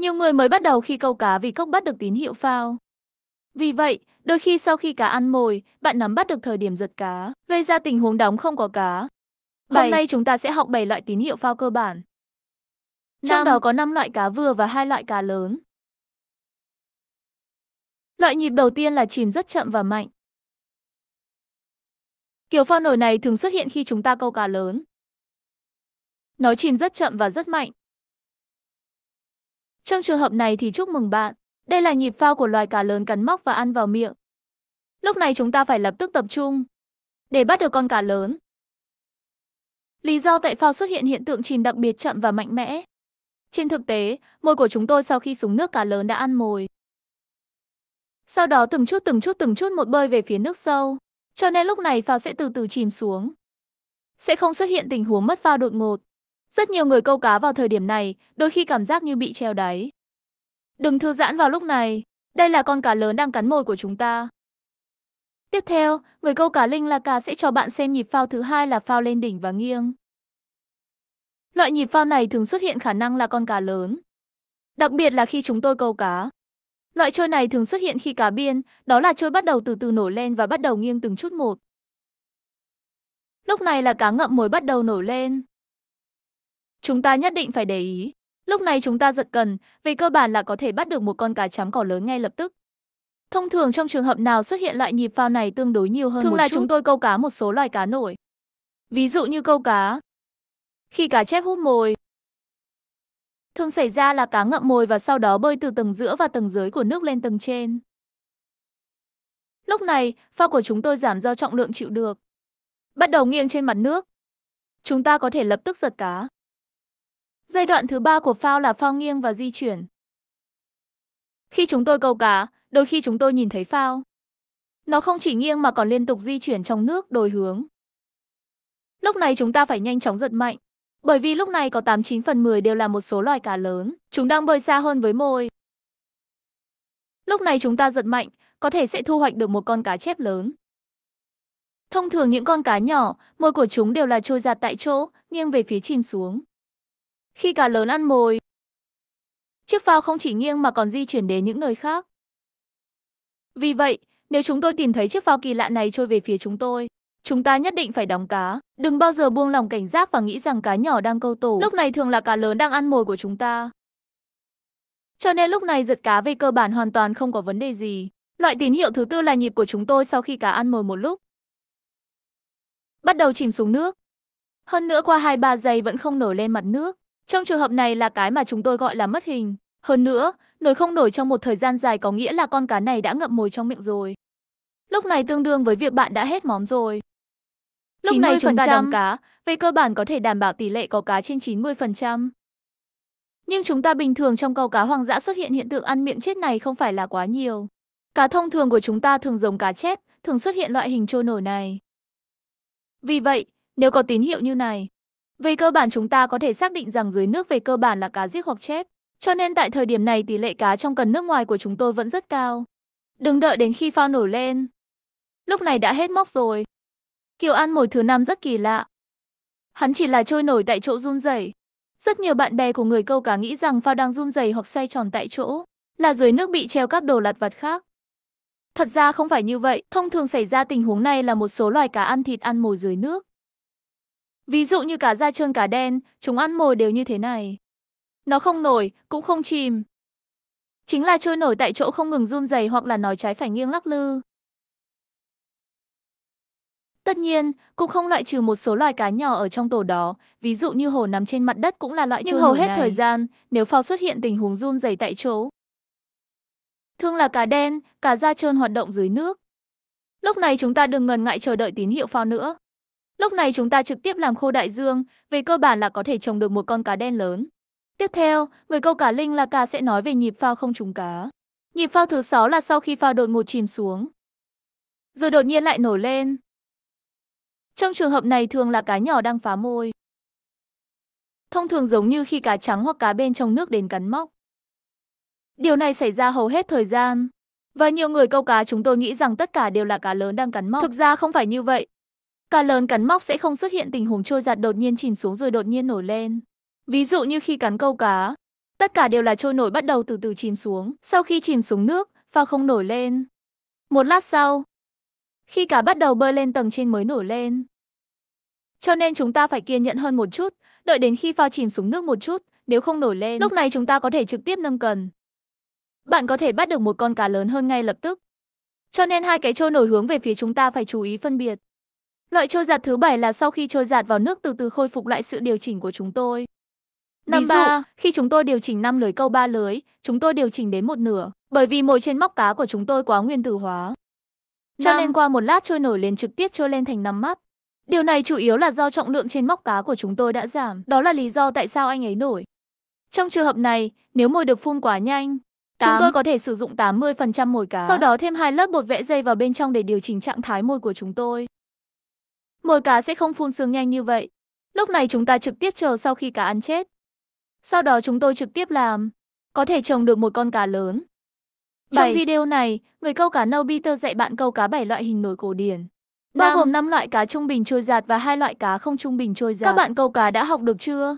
Nhiều người mới bắt đầu khi câu cá vì cốc bắt được tín hiệu phao. Vì vậy, đôi khi sau khi cá ăn mồi, bạn nắm bắt được thời điểm giật cá, gây ra tình huống đóng không có cá. 7. Hôm nay chúng ta sẽ học 7 loại tín hiệu phao cơ bản. 5. Trong đó có 5 loại cá vừa và hai loại cá lớn. Loại nhịp đầu tiên là chìm rất chậm và mạnh. Kiểu phao nổi này thường xuất hiện khi chúng ta câu cá lớn. Nó chìm rất chậm và rất mạnh. Trong trường hợp này thì chúc mừng bạn, đây là nhịp phao của loài cá lớn cắn móc và ăn vào miệng. Lúc này chúng ta phải lập tức tập trung để bắt được con cá lớn. Lý do tại phao xuất hiện hiện tượng chìm đặc biệt chậm và mạnh mẽ. Trên thực tế, môi của chúng tôi sau khi xuống nước cá lớn đã ăn mồi. Sau đó từng chút từng chút từng chút một bơi về phía nước sâu, cho nên lúc này phao sẽ từ từ chìm xuống. Sẽ không xuất hiện tình huống mất phao đột ngột. Rất nhiều người câu cá vào thời điểm này, đôi khi cảm giác như bị treo đáy. Đừng thư giãn vào lúc này, đây là con cá lớn đang cắn mồi của chúng ta. Tiếp theo, người câu cá Linh là cá sẽ cho bạn xem nhịp phao thứ hai là phao lên đỉnh và nghiêng. Loại nhịp phao này thường xuất hiện khả năng là con cá lớn. Đặc biệt là khi chúng tôi câu cá. Loại chơi này thường xuất hiện khi cá biên, đó là chơi bắt đầu từ từ nổi lên và bắt đầu nghiêng từng chút một. Lúc này là cá ngậm mồi bắt đầu nổi lên chúng ta nhất định phải để ý. Lúc này chúng ta giật cần, về cơ bản là có thể bắt được một con cá chấm cỏ lớn ngay lập tức. Thông thường trong trường hợp nào xuất hiện loại nhịp phao này tương đối nhiều hơn Thường một là chút. chúng tôi câu cá một số loài cá nổi. Ví dụ như câu cá. Khi cá chép hút mồi. Thường xảy ra là cá ngậm mồi và sau đó bơi từ tầng giữa và tầng dưới của nước lên tầng trên. Lúc này, phao của chúng tôi giảm do trọng lượng chịu được. Bắt đầu nghiêng trên mặt nước. Chúng ta có thể lập tức giật cá. Giai đoạn thứ ba của phao là phao nghiêng và di chuyển. Khi chúng tôi câu cá, đôi khi chúng tôi nhìn thấy phao. Nó không chỉ nghiêng mà còn liên tục di chuyển trong nước đổi hướng. Lúc này chúng ta phải nhanh chóng giật mạnh, bởi vì lúc này có 89 phần 10 đều là một số loài cá lớn, chúng đang bơi xa hơn với môi. Lúc này chúng ta giật mạnh, có thể sẽ thu hoạch được một con cá chép lớn. Thông thường những con cá nhỏ, môi của chúng đều là trôi giạt tại chỗ, nghiêng về phía chìm xuống. Khi cá lớn ăn mồi, chiếc phao không chỉ nghiêng mà còn di chuyển đến những nơi khác. Vì vậy, nếu chúng tôi tìm thấy chiếc phao kỳ lạ này trôi về phía chúng tôi, chúng ta nhất định phải đóng cá. Đừng bao giờ buông lòng cảnh giác và nghĩ rằng cá nhỏ đang câu tổ. Lúc này thường là cá lớn đang ăn mồi của chúng ta. Cho nên lúc này giật cá về cơ bản hoàn toàn không có vấn đề gì. Loại tín hiệu thứ tư là nhịp của chúng tôi sau khi cá ăn mồi một lúc. Bắt đầu chìm xuống nước. Hơn nữa qua 2-3 giây vẫn không nổi lên mặt nước. Trong trường hợp này là cái mà chúng tôi gọi là mất hình. Hơn nữa, nổi không nổi trong một thời gian dài có nghĩa là con cá này đã ngậm mồi trong miệng rồi. Lúc này tương đương với việc bạn đã hết móm rồi. Lúc 90%. này chúng ta đóng cá, về cơ bản có thể đảm bảo tỷ lệ có cá trên 90%. Nhưng chúng ta bình thường trong câu cá hoang dã xuất hiện hiện tượng ăn miệng chết này không phải là quá nhiều. Cá thông thường của chúng ta thường giống cá chép, thường xuất hiện loại hình trôi nổi này. Vì vậy, nếu có tín hiệu như này, về cơ bản chúng ta có thể xác định rằng dưới nước về cơ bản là cá giết hoặc chết. Cho nên tại thời điểm này tỷ lệ cá trong cần nước ngoài của chúng tôi vẫn rất cao. Đừng đợi đến khi phao nổi lên. Lúc này đã hết móc rồi. Kiều An mồi thứ năm rất kỳ lạ. Hắn chỉ là trôi nổi tại chỗ run rẩy. Rất nhiều bạn bè của người câu cá nghĩ rằng phao đang run rẩy hoặc xoay tròn tại chỗ, là dưới nước bị treo các đồ lặt vặt khác. Thật ra không phải như vậy, thông thường xảy ra tình huống này là một số loài cá ăn thịt ăn mồi dưới nước. Ví dụ như cá da trơn cá đen, chúng ăn mồi đều như thế này. Nó không nổi, cũng không chìm. Chính là trôi nổi tại chỗ không ngừng run rẩy hoặc là nói trái phải nghiêng lắc lư. Tất nhiên, cũng không loại trừ một số loài cá nhỏ ở trong tổ đó, ví dụ như hồ nằm trên mặt đất cũng là loại Nhưng hầu hết này. thời gian, nếu phao xuất hiện tình huống run rẩy tại chỗ. Thường là cá đen, cá da trơn hoạt động dưới nước. Lúc này chúng ta đừng ngần ngại chờ đợi tín hiệu phao nữa. Lúc này chúng ta trực tiếp làm khô đại dương, về cơ bản là có thể trồng được một con cá đen lớn. Tiếp theo, người câu cá Linh là cá sẽ nói về nhịp phao không trúng cá. Nhịp phao thứ 6 là sau khi phao đột ngột chìm xuống. Rồi đột nhiên lại nổi lên. Trong trường hợp này thường là cá nhỏ đang phá môi. Thông thường giống như khi cá trắng hoặc cá bên trong nước đến cắn móc. Điều này xảy ra hầu hết thời gian. Và nhiều người câu cá chúng tôi nghĩ rằng tất cả đều là cá lớn đang cắn móc. Thực ra không phải như vậy. Cá lớn cắn móc sẽ không xuất hiện tình huống trôi giạt đột nhiên chìm xuống rồi đột nhiên nổi lên. Ví dụ như khi cắn câu cá, tất cả đều là trôi nổi bắt đầu từ từ chìm xuống, sau khi chìm xuống nước, phao không nổi lên. Một lát sau, khi cá bắt đầu bơi lên tầng trên mới nổi lên. Cho nên chúng ta phải kiên nhẫn hơn một chút, đợi đến khi phao chìm xuống nước một chút, nếu không nổi lên, lúc này chúng ta có thể trực tiếp nâng cần. Bạn có thể bắt được một con cá lớn hơn ngay lập tức. Cho nên hai cái trôi nổi hướng về phía chúng ta phải chú ý phân biệt. Loại trôi giạt thứ bảy là sau khi trôi giạt vào nước từ từ khôi phục lại sự điều chỉnh của chúng tôi. Năm Ví dụ, khi chúng tôi điều chỉnh 5 lưới câu 3 lưới, chúng tôi điều chỉnh đến một nửa, bởi vì mồi trên móc cá của chúng tôi quá nguyên tử hóa. Cho 5. nên qua một lát trôi nổi liền trực tiếp trôi lên thành 5 mắt. Điều này chủ yếu là do trọng lượng trên móc cá của chúng tôi đã giảm, đó là lý do tại sao anh ấy nổi. Trong trường hợp này, nếu mồi được phun quá nhanh, 8. chúng tôi có thể sử dụng 80% mồi cá, sau đó thêm hai lớp bột vẽ dây vào bên trong để điều chỉnh trạng thái mồi của chúng tôi. Mồi cá sẽ không phun sương nhanh như vậy. Lúc này chúng ta trực tiếp chờ sau khi cá ăn chết. Sau đó chúng tôi trực tiếp làm, có thể trồng được một con cá lớn. 7. Trong video này, người câu cá nâu Peter dạy bạn câu cá 7 loại hình nổi cổ điển. Bao gồm 5 loại cá trung bình trôi giạt và hai loại cá không trung bình trôi giạt. Các bạn câu cá đã học được chưa?